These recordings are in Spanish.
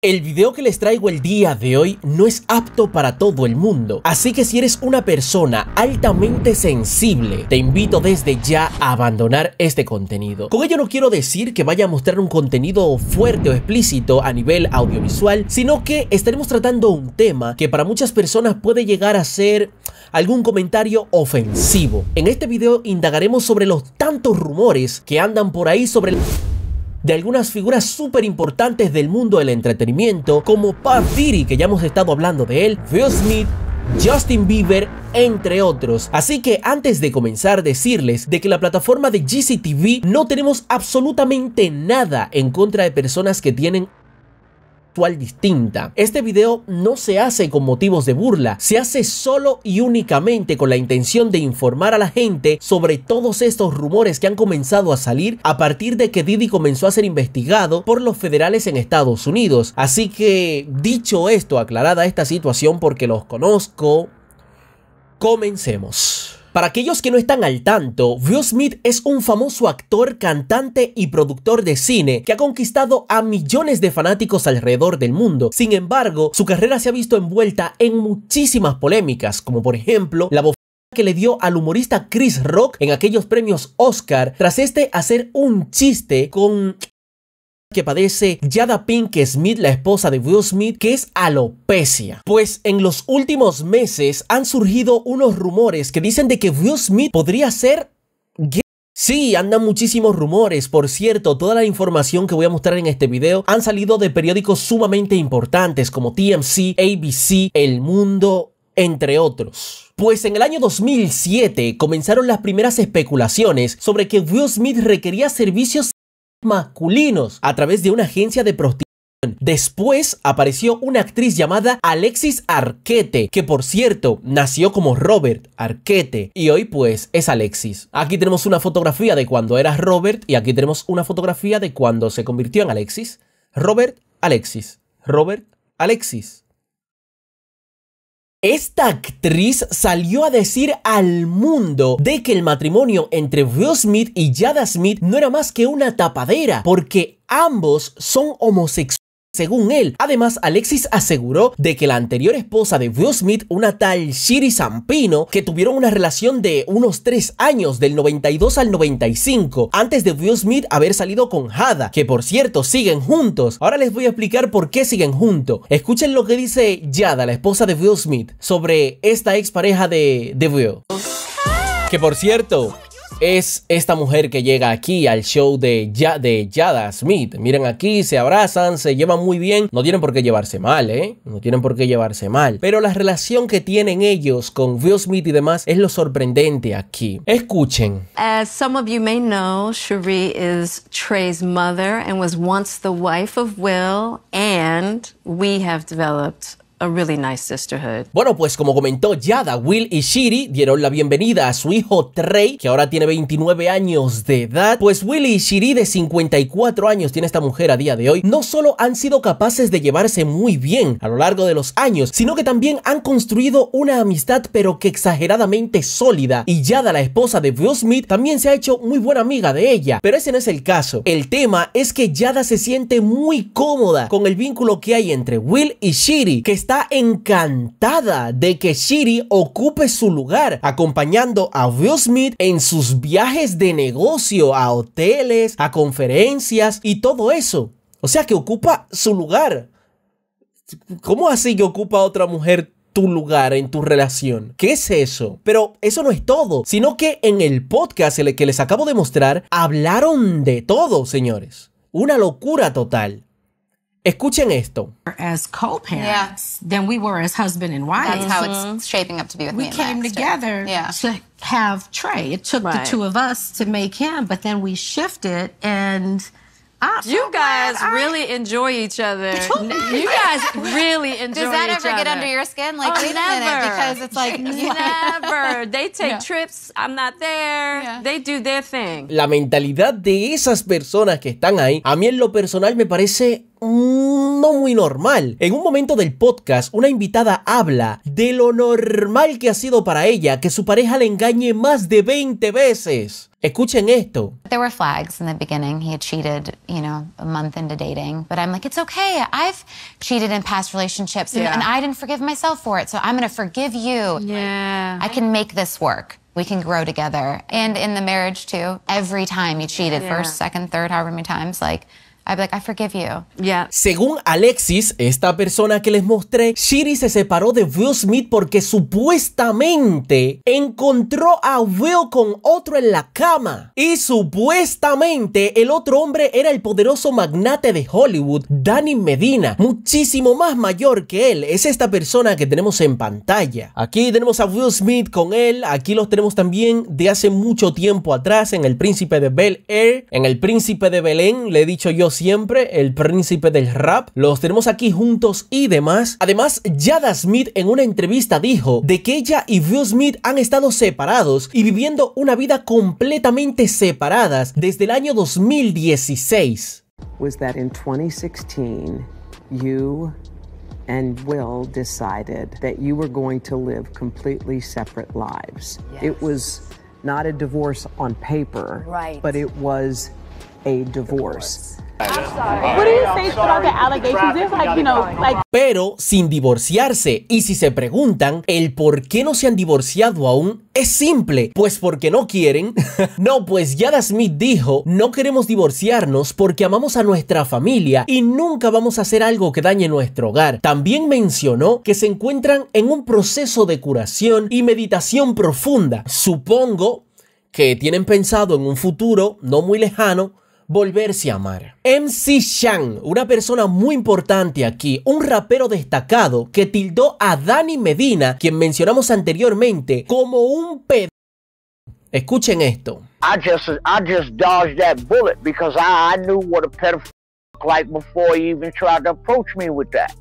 El video que les traigo el día de hoy no es apto para todo el mundo, así que si eres una persona altamente sensible, te invito desde ya a abandonar este contenido. Con ello no quiero decir que vaya a mostrar un contenido fuerte o explícito a nivel audiovisual, sino que estaremos tratando un tema que para muchas personas puede llegar a ser algún comentario ofensivo. En este video indagaremos sobre los tantos rumores que andan por ahí sobre el de algunas figuras súper importantes del mundo del entretenimiento, como Pat que ya hemos estado hablando de él, Phil Smith, Justin Bieber, entre otros. Así que antes de comenzar, decirles de que la plataforma de GCTV no tenemos absolutamente nada en contra de personas que tienen distinta. Este video no se hace con motivos de burla, se hace solo y únicamente con la intención de informar a la gente sobre todos estos rumores que han comenzado a salir a partir de que Didi comenzó a ser investigado por los federales en Estados Unidos. Así que, dicho esto, aclarada esta situación porque los conozco, comencemos. Para aquellos que no están al tanto, Will Smith es un famoso actor, cantante y productor de cine que ha conquistado a millones de fanáticos alrededor del mundo. Sin embargo, su carrera se ha visto envuelta en muchísimas polémicas, como por ejemplo la que le dio al humorista Chris Rock en aquellos premios Oscar tras este hacer un chiste con que padece Yada Pink Smith, la esposa de Will Smith, que es alopecia. Pues en los últimos meses han surgido unos rumores que dicen de que Will Smith podría ser gay. Sí, andan muchísimos rumores. Por cierto, toda la información que voy a mostrar en este video han salido de periódicos sumamente importantes como TMC, ABC, El Mundo, entre otros. Pues en el año 2007 comenzaron las primeras especulaciones sobre que Will Smith requería servicios masculinos a través de una agencia de prostitución. Después apareció una actriz llamada Alexis Arquete, que por cierto nació como Robert Arquete y hoy pues es Alexis. Aquí tenemos una fotografía de cuando era Robert y aquí tenemos una fotografía de cuando se convirtió en Alexis. Robert, Alexis. Robert, Alexis. Esta actriz salió a decir al mundo de que el matrimonio entre Will Smith y Jada Smith no era más que una tapadera, porque ambos son homosexuales según él. Además, Alexis aseguró de que la anterior esposa de Will Smith, una tal Shiri Zampino, que tuvieron una relación de unos 3 años, del 92 al 95, antes de Will Smith haber salido con Hada, que por cierto siguen juntos. Ahora les voy a explicar por qué siguen juntos. Escuchen lo que dice Yada, la esposa de Will Smith, sobre esta expareja de, de Will. Que por cierto, es esta mujer que llega aquí al show de, ya, de Yada Smith. Miren aquí, se abrazan, se llevan muy bien. No tienen por qué llevarse mal, ¿eh? No tienen por qué llevarse mal. Pero la relación que tienen ellos con Will Smith y demás es lo sorprendente aquí. Escuchen. As some of you may know, Cherie is Trey's mother and was once the wife of Will, and we have developed a really nice sisterhood. Bueno, pues como comentó Yada, Will y Shiri dieron la bienvenida a su hijo Trey, que ahora tiene 29 años de edad. Pues Will y Shiri de 54 años tiene esta mujer a día de hoy, no solo han sido capaces de llevarse muy bien a lo largo de los años, sino que también han construido una amistad pero que exageradamente sólida. Y Yada, la esposa de Will Smith, también se ha hecho muy buena amiga de ella, pero ese no es el caso. El tema es que Yada se siente muy cómoda con el vínculo que hay entre Will y Shiri, que está está encantada de que Shiri ocupe su lugar, acompañando a Will Smith en sus viajes de negocio a hoteles, a conferencias y todo eso. O sea que ocupa su lugar. ¿Cómo así que ocupa otra mujer tu lugar en tu relación. ¿Qué es eso? Pero eso no es todo, sino que en el podcast que les acabo de mostrar hablaron de todo, señores. Una locura total. Escuchen esto. As co-parents than we were as husband and wife. That's how it's mm-hmm. shaping up to be with we me. We came together yeah. to have Trey. It took right. the two of us to make him, but then we shifted and Ah, you so oh guys really enjoy each other. you guys really enjoy each other. Does that ever other. get under your skin? Like, oh, wait never. a because it's like... never. They take no. trips, I'm not there. Yeah. They do their thing. La mentalidad de esas personas que están ahí, a mí en lo personal me parece mm, no muy normal. En un momento del podcast, una invitada habla de lo normal que ha sido para ella que su pareja le engañe más de 20 veces. Escuchen esto. There were flags in the beginning. He had cheated, you know, a month into dating. But I'm like, it's okay. I've cheated in past relationships yeah. and, I didn't forgive myself for it. So I'm going to forgive you. Yeah. I can make this work. We can grow together. And in the marriage, too, every time you cheated, yeah. first, second, third, however many times, like, Según Alexis, esta persona que les mostré, Shiri se separó de Will Smith porque supuestamente encontró a Will con otro en la cama. Y supuestamente el otro hombre era el poderoso magnate de Hollywood, Danny Medina, muchísimo más mayor que él. Es esta persona que tenemos en pantalla. Aquí tenemos a Will Smith con él, aquí los tenemos también de hace mucho tiempo atrás en El Príncipe de Bel Air, en El Príncipe de Belén, le he dicho yo siempre, el príncipe del rap. Los tenemos aquí juntos y demás. Además, yada Smith en una entrevista dijo de que ella y Will Smith han estado separados y viviendo una vida completamente separadas desde el año 2016. Was that in 2016 you and Will decided that you were going to live completely separate lives. It was not a divorce on paper, but it was a divorce. Pero sin divorciarse, y si se preguntan el por qué no se han divorciado aún, es simple, pues porque no quieren. no, pues Yada Smith dijo, no queremos divorciarnos porque amamos a nuestra familia y nunca vamos a hacer algo que dañe nuestro hogar. También mencionó que se encuentran en un proceso de curación y meditación profunda. Supongo que tienen pensado en un futuro no muy lejano volverse a amar. MC Shang una persona muy importante aquí, un rapero destacado que tildó a Danny Medina, quien mencionamos anteriormente, como un pedo. Escuchen esto. I just, I just dodged that bullet because I, knew what a pedo like before he even tried to approach me with that.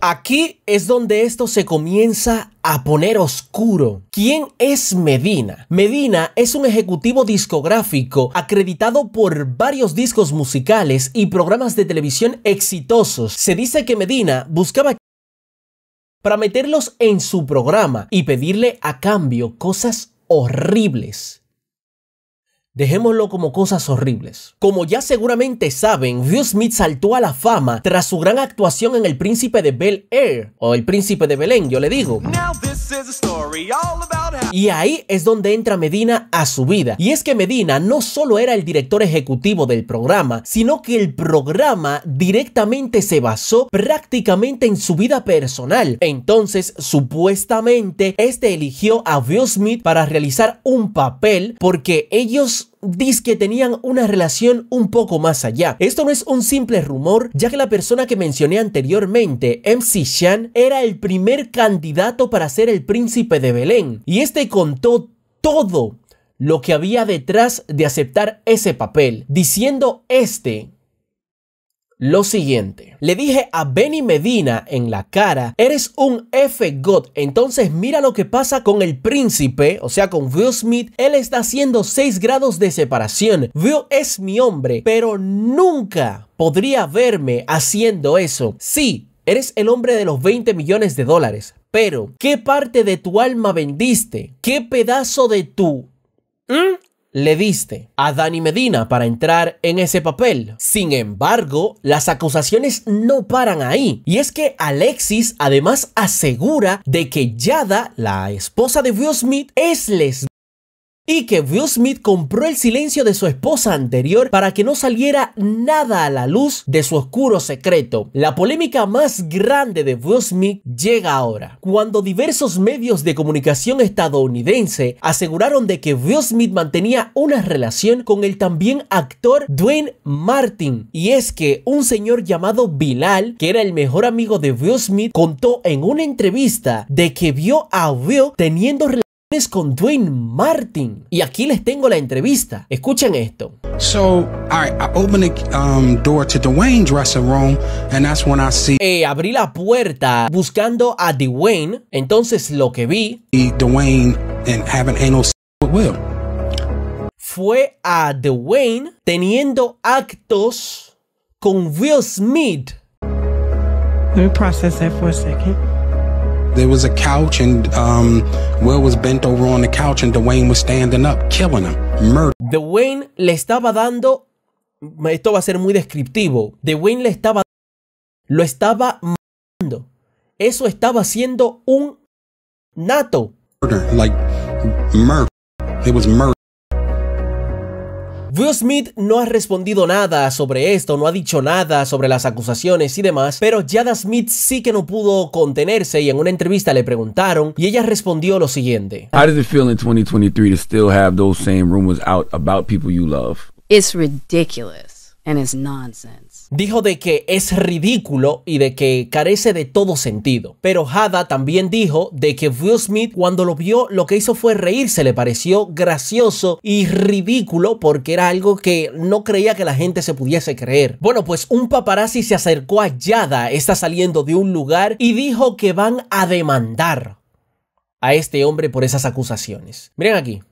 Aquí es donde esto se comienza a poner oscuro. ¿Quién es Medina? Medina es un ejecutivo discográfico acreditado por varios discos musicales y programas de televisión exitosos. Se dice que Medina buscaba para meterlos en su programa y pedirle a cambio cosas horribles. Dejémoslo como cosas horribles. Como ya seguramente saben, Will Smith saltó a la fama tras su gran actuación en El Príncipe de Bel Air, o El Príncipe de Belén, yo le digo. Y ahí es donde entra Medina a su vida. Y es que Medina no solo era el director ejecutivo del programa, sino que el programa directamente se basó prácticamente en su vida personal. Entonces, supuestamente, este eligió a Will Smith para realizar un papel porque ellos que tenían una relación un poco más allá. Esto no es un simple rumor, ya que la persona que mencioné anteriormente, MC Shan, era el primer candidato para ser el príncipe de Belén, y este contó todo lo que había detrás de aceptar ese papel, diciendo este lo siguiente. Le dije a Benny Medina en la cara, eres un F-God, entonces mira lo que pasa con el príncipe, o sea con Will Smith, él está haciendo 6 grados de separación. Will es mi hombre, pero nunca podría verme haciendo eso. Sí, eres el hombre de los 20 millones de dólares, pero ¿qué parte de tu alma vendiste? ¿Qué pedazo de tu... ¿Mm? le diste a Dani Medina para entrar en ese papel. Sin embargo, las acusaciones no paran ahí. Y es que Alexis además asegura de que Yada, la esposa de Will Smith, es lesbiana y que Will Smith compró el silencio de su esposa anterior para que no saliera nada a la luz de su oscuro secreto. La polémica más grande de Will Smith llega ahora, cuando diversos medios de comunicación estadounidense aseguraron de que Will Smith mantenía una relación con el también actor Dwayne Martin. Y es que un señor llamado Bilal, que era el mejor amigo de Will Smith, contó en una entrevista de que vio a Will teniendo relaciones con Dwayne Martin. Y aquí les tengo la entrevista. Escuchen esto. So, I, um, door to dressing room, and that's when I see. Eh, abrí la puerta buscando a Dwayne. Entonces lo que vi. Fue a Dwayne teniendo actos con Will Smith. Let me process that for a second there was a couch and um, Will was bent over on the couch and Dwayne was standing up, killing him, murder. Dwayne le estaba dando, esto va a ser muy descriptivo, Dwayne le estaba, lo estaba matando. Eso estaba siendo un nato. Murder, like murder. It was murder. Will Smith no ha respondido nada sobre esto, no ha dicho nada sobre las acusaciones y demás, pero Jada Smith sí que no pudo contenerse y en una entrevista le preguntaron y ella respondió lo siguiente. How does it feel in 2023 to still have those same rumors out about people you love? It's ridiculous and it's nonsense. Dijo de que es ridículo y de que carece de todo sentido. Pero Hada también dijo de que Will Smith cuando lo vio lo que hizo fue reírse, le pareció gracioso y ridículo porque era algo que no creía que la gente se pudiese creer. Bueno, pues un paparazzi se acercó a Yada, está saliendo de un lugar y dijo que van a demandar a este hombre por esas acusaciones. Miren aquí.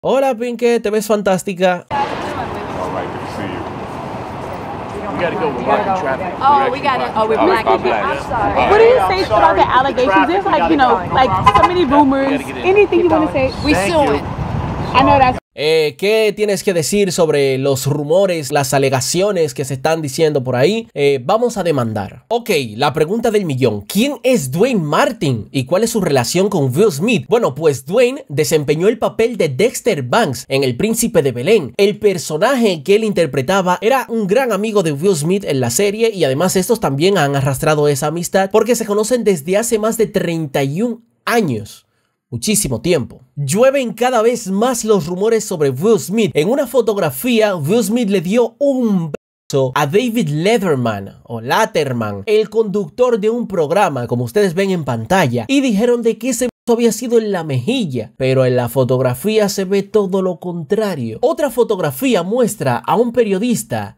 Hola Pinkett, te ves fantástica. We gotta go. We're blocking traffic. Oh, we gotta. Oh, we're blocking traffic. I'm sorry. What do you say about the allegations? There's like you know, like so many rumors. Anything you want to say? We suing. I know that's. Eh, ¿Qué tienes que decir sobre los rumores, las alegaciones que se están diciendo por ahí? Eh, vamos a demandar. Ok, la pregunta del millón. ¿Quién es Dwayne Martin y cuál es su relación con Will Smith? Bueno, pues Dwayne desempeñó el papel de Dexter Banks en El Príncipe de Belén. El personaje que él interpretaba era un gran amigo de Will Smith en la serie y además estos también han arrastrado esa amistad porque se conocen desde hace más de 31 años muchísimo tiempo. Llueven cada vez más los rumores sobre Will Smith. En una fotografía, Will Smith le dio un beso a David Letterman o Letterman, el conductor de un programa, como ustedes ven en pantalla, y dijeron de que ese había sido en la mejilla, pero en la fotografía se ve todo lo contrario. Otra fotografía muestra a un periodista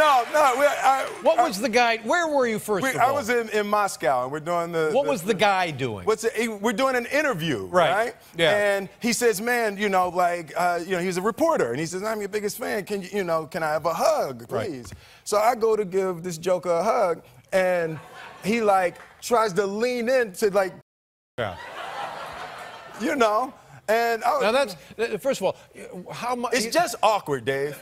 no, no. We, I, what was I, the guy? Where were you first? We, I was in, in Moscow, and we're doing the. What the, was the, the, guy doing? What's he, we're doing an interview, right. right? Yeah. And he says, "Man, you know, like, uh, you know, he's a reporter, and he says, I'm your biggest fan. Can you, you know, can I have a hug, please?" Right. So I go to give this Joker a hug, and he like tries to lean in to like, yeah. You know, and I was, now that's uh, first of all, how much? It's just awkward, Dave.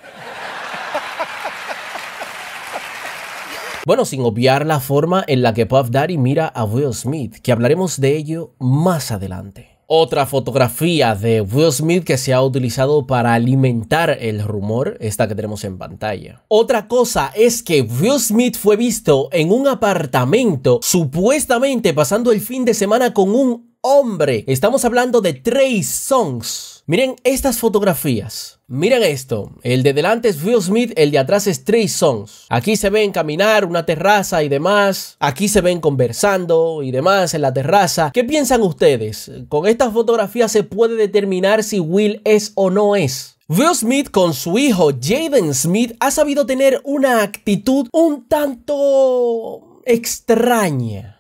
Bueno, sin obviar la forma en la que Puff Daddy mira a Will Smith, que hablaremos de ello más adelante. Otra fotografía de Will Smith que se ha utilizado para alimentar el rumor, esta que tenemos en pantalla. Otra cosa es que Will Smith fue visto en un apartamento, supuestamente pasando el fin de semana con un hombre. Estamos hablando de Trey Songs. Miren estas fotografías. Miren esto. El de delante es Will Smith, el de atrás es Trey Songs. Aquí se ven caminar, una terraza y demás. Aquí se ven conversando y demás en la terraza. ¿Qué piensan ustedes? Con estas fotografías se puede determinar si Will es o no es. Will Smith con su hijo Jaden Smith ha sabido tener una actitud un tanto extraña.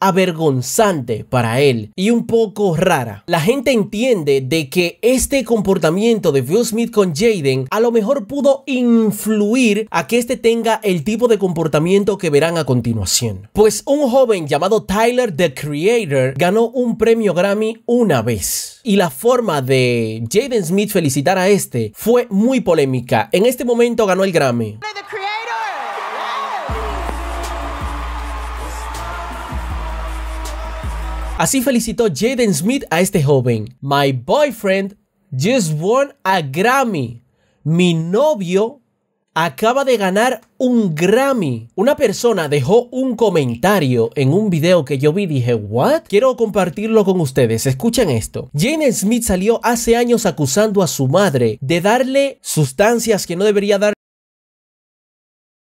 avergonzante para él y un poco rara. La gente entiende de que este comportamiento de Will Smith con Jaden a lo mejor pudo influir a que este tenga el tipo de comportamiento que verán a continuación. Pues un joven llamado Tyler the Creator ganó un premio Grammy una vez y la forma de Jaden Smith felicitar a este fue muy polémica. En este momento ganó el Grammy. Así felicitó Jaden Smith a este joven. My boyfriend just won a Grammy. Mi novio acaba de ganar un Grammy. Una persona dejó un comentario en un video que yo vi y dije, ¿what? Quiero compartirlo con ustedes. Escuchen esto. Jaden Smith salió hace años acusando a su madre de darle sustancias que no debería dar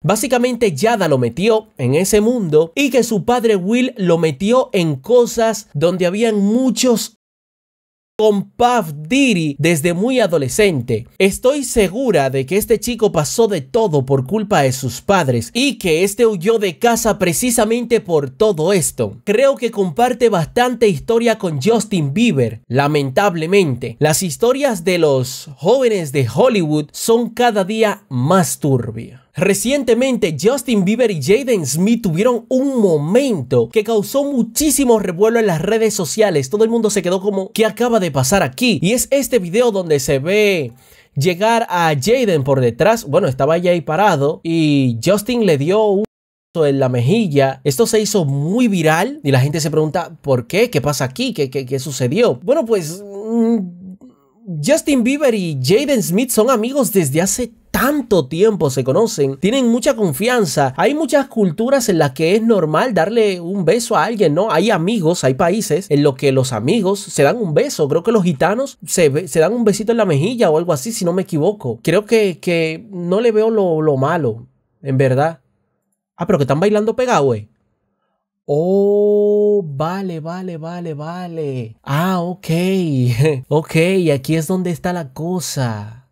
Básicamente Yada lo metió en ese mundo y que su padre Will lo metió en cosas donde habían muchos con Puff Diri desde muy adolescente. Estoy segura de que este chico pasó de todo por culpa de sus padres y que este huyó de casa precisamente por todo esto. Creo que comparte bastante historia con Justin Bieber. Lamentablemente, las historias de los jóvenes de Hollywood son cada día más turbias. Recientemente, Justin Bieber y Jaden Smith tuvieron un momento que causó muchísimo revuelo en las redes sociales. Todo el mundo se quedó como, ¿qué acaba de pasar aquí? Y es este video donde se ve llegar a Jaden por detrás. Bueno, estaba ya ahí parado y Justin le dio un en la mejilla. Esto se hizo muy viral y la gente se pregunta, ¿por qué? ¿Qué pasa aquí? ¿Qué, qué, qué sucedió? Bueno, pues... Mm, Justin Bieber y Jaden Smith son amigos desde hace tanto tiempo se conocen, tienen mucha confianza. Hay muchas culturas en las que es normal darle un beso a alguien, ¿no? Hay amigos, hay países en los que los amigos se dan un beso. Creo que los gitanos se, dan un besito en la mejilla o algo así, si no me equivoco. Creo que, no le veo lo, malo, en verdad. Ah, pero que están bailando pegado, güey. Oh, vale, vale, vale, vale. Ah, ok. ok, aquí es donde está la cosa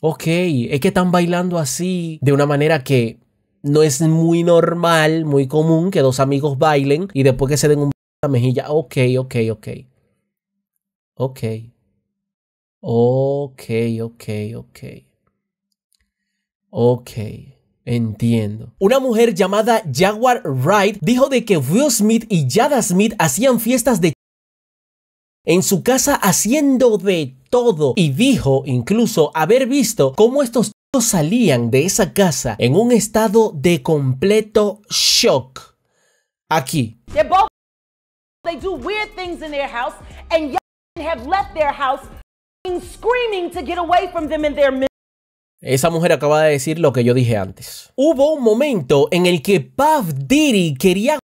ok, es que están bailando así de una manera que no es muy normal, muy común que dos amigos bailen y después que se den un la mejilla, ok, ok, ok. Ok. Ok, ok, ok. Ok. Entiendo. Una mujer llamada Jaguar Wright dijo de que Will Smith y Jada Smith hacían fiestas de en su casa haciendo de todo y dijo incluso haber visto cómo estos dos salían de esa casa en un estado de completo shock. Aquí. esa mujer acaba de decir lo que yo dije antes. Hubo un momento en el que Puff Diddy quería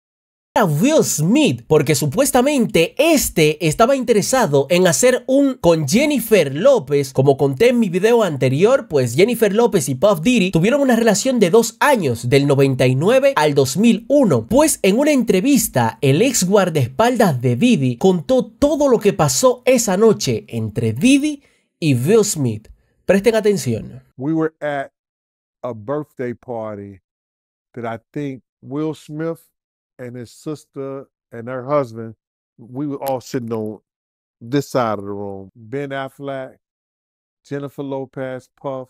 a Will Smith porque supuestamente este estaba interesado en hacer un con Jennifer López como conté en mi video anterior pues Jennifer López y Puff Diddy tuvieron una relación de dos años del 99 al 2001 pues en una entrevista el ex guardaespaldas de Diddy contó todo lo que pasó esa noche entre Diddy y Will Smith presten atención We were at a birthday party that I think Will Smith and his sister and her husband, we were all sitting on this side of the room. Ben Affleck, Jennifer Lopez, Puff,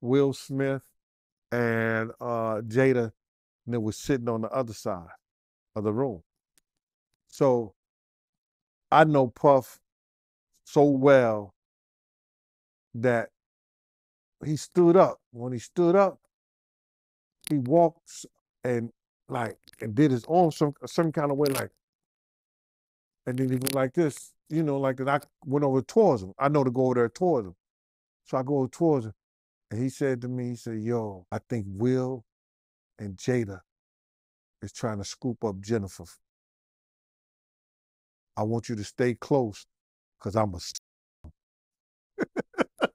Will Smith, and uh, Jada and they were sitting on the other side of the room. So I know Puff so well that he stood up. When he stood up, he walks and like and did his own some some kind of way, like and then he was like this, you know, like that I went over towards him. I know to go over there towards him. So I go towards him. And he said to me, he said, Yo, I think Will and Jada is trying to scoop up Jennifer. I want you to stay close because I'm a.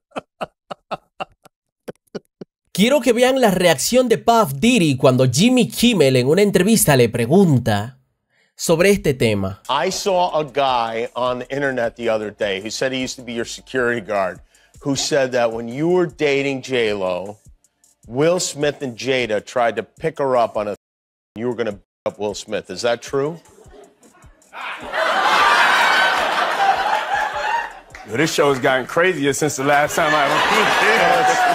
Quiero que vean la reacción de Puff Diddy cuando Jimmy Kimmel en una entrevista le pregunta sobre este tema. I saw a guy on the internet the other day who said he used to be your security guard, who said that when you were dating J Lo, Will Smith and Jada tried to pick her up on a you were going to up Will Smith. Is that true? This show has gotten crazier since the last time I was here.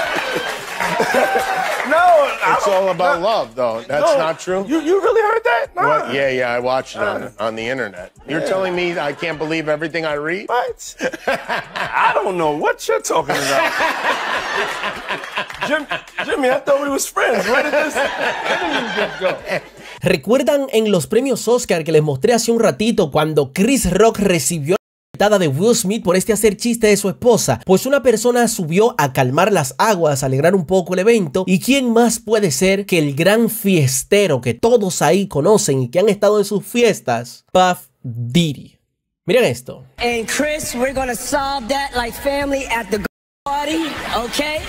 It's all about love, though. That's not true. You, you really heard that? What? Yeah, yeah. I watched it on, uh. on the internet. You're telling me I can't believe everything I read? What? I don't know what you're talking about. Jim, Jimmy, I thought we was friends. Where did this go? ¿Recuerdan en los premios Oscar que les mostré hace un ratito cuando Chris Rock recibió de Will Smith por este hacer chiste de su esposa, pues una persona subió a calmar las aguas, alegrar un poco el evento, y quién más puede ser que el gran fiestero que todos ahí conocen y que han estado en sus fiestas, Puff Diddy. Miren esto. Chris, family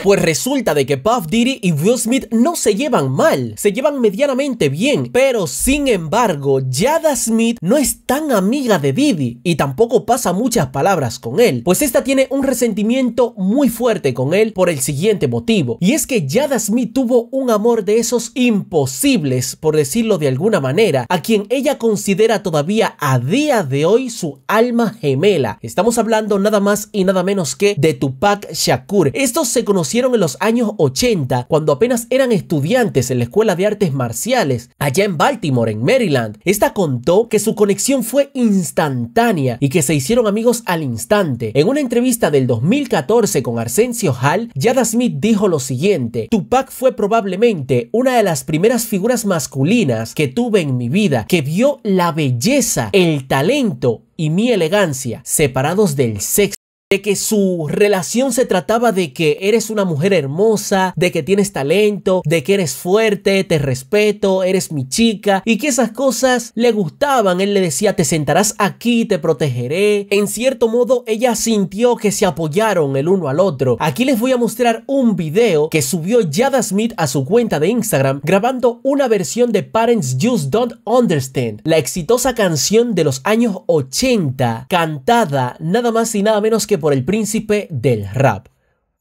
pues resulta de que Puff Diddy y Will Smith no se llevan mal, se llevan medianamente bien, pero sin embargo, Yada Smith no es tan amiga de Diddy y tampoco pasa muchas palabras con él, pues esta tiene un resentimiento muy fuerte con él por el siguiente motivo, y es que Yada Smith tuvo un amor de esos imposibles, por decirlo de alguna manera, a quien ella considera todavía a día de hoy su alma gemela. Estamos hablando nada más y nada menos que de Tupac Shakur. Estos se conocieron en los años 80, cuando apenas eran estudiantes en la Escuela de Artes Marciales, allá en Baltimore, en Maryland. Esta contó que su conexión fue instantánea y que se hicieron amigos al instante. En una entrevista del 2014 con Arsenio Hall, Yada Smith dijo lo siguiente, Tupac fue probablemente una de las primeras figuras masculinas que tuve en mi vida, que vio la belleza, el talento y mi elegancia, separados del sexo de que su relación se trataba de que eres una mujer hermosa, de que tienes talento, de que eres fuerte, te respeto, eres mi chica y que esas cosas le gustaban. Él le decía, te sentarás aquí, te protegeré. En cierto modo, ella sintió que se apoyaron el uno al otro. Aquí les voy a mostrar un video que subió Yada Smith a su cuenta de Instagram grabando una versión de Parents Just Don't Understand, la exitosa canción de los años 80, cantada nada más y nada menos que por el príncipe del rap,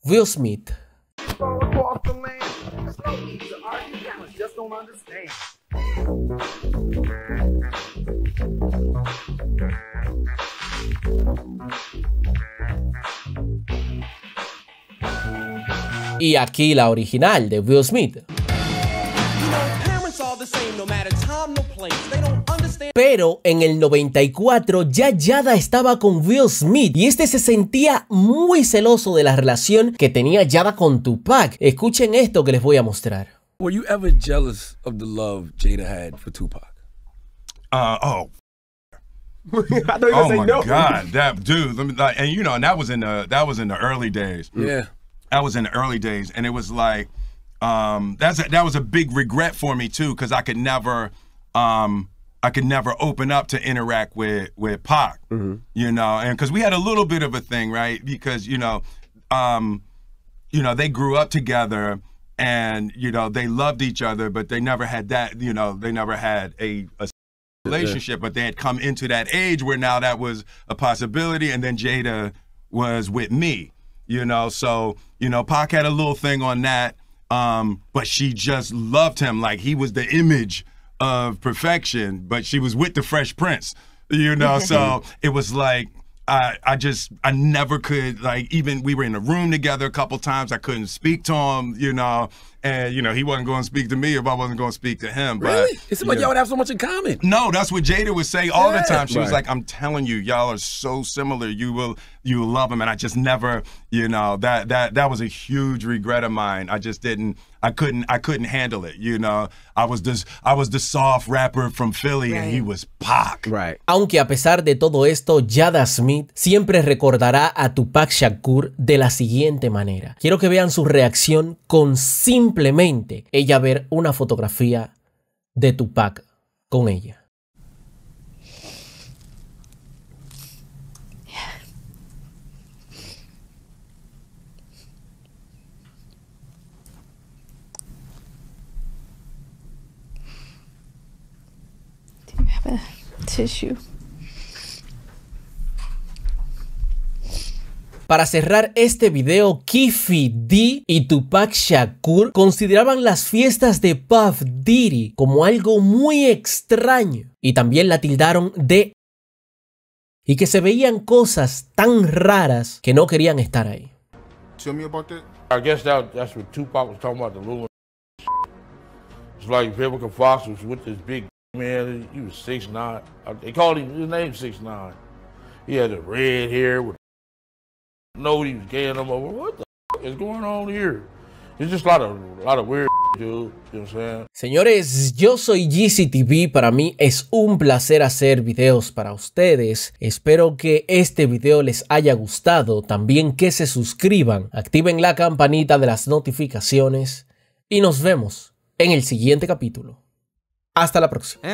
Will Smith. Y aquí la original de Will Smith. Pero en el 94 ya Yada estaba con Will Smith y este se sentía muy celoso de la relación que tenía Yada con Tupac. Escuchen esto que les voy a mostrar. Were you ever jealous of the love Jada had for Tupac? Uh, oh, oh my no. god, that dude! and you know, and that was in the that was in the early days. Yeah, that was in the early days, and it was like um, that's a, that was a big regret for me too, because I could never, um, I could never open up to interact with with Pac, mm-hmm. you know, and because we had a little bit of a thing, right? Because you know, um, you know, they grew up together, and you know, they loved each other, but they never had that, you know, they never had a, a relationship, but they had come into that age where now that was a possibility, and then Jada was with me, you know, so you know, Pac had a little thing on that um, but she just loved him like he was the image of perfection. But she was with the Fresh Prince, you know. so it was like I, I just I never could like even we were in a room together a couple times. I couldn't speak to him, you know and you know he wasn't going to speak to me if I wasn't going to speak to him. But, really? It seemed like y'all would have so much in common. No, that's what Jada would say all yeah. the time. She right. was like, "I'm telling you, y'all are so similar. You will, you will love him." And I just never, you know, that that that was a huge regret of mine. I just didn't. I couldn't. I couldn't handle it. You know, I was this. I was the soft rapper from Philly, right. and he was Pac. Right. Aunque a pesar de todo esto, Jada Smith siempre recordará a Tupac Shakur de la siguiente manera. Quiero que vean su reacción con simple simplemente ella ver una fotografía de Tupac con ella. Para cerrar este video, Kiffy D y Tupac Shakur consideraban las fiestas de Puff Diddy como algo muy extraño y también la tildaron de y que se veían cosas tan raras que no querían estar ahí. Tell me about that. I guess that, that's what Tupac was talking about, the little It's like Vivica Fox was with this big man, he was 6'9". They called him, his name 6'9". He had the red hair with Señores, yo soy GCTV, para mí es un placer hacer videos para ustedes. Espero que este video les haya gustado, también que se suscriban, activen la campanita de las notificaciones y nos vemos en el siguiente capítulo. Hasta la próxima.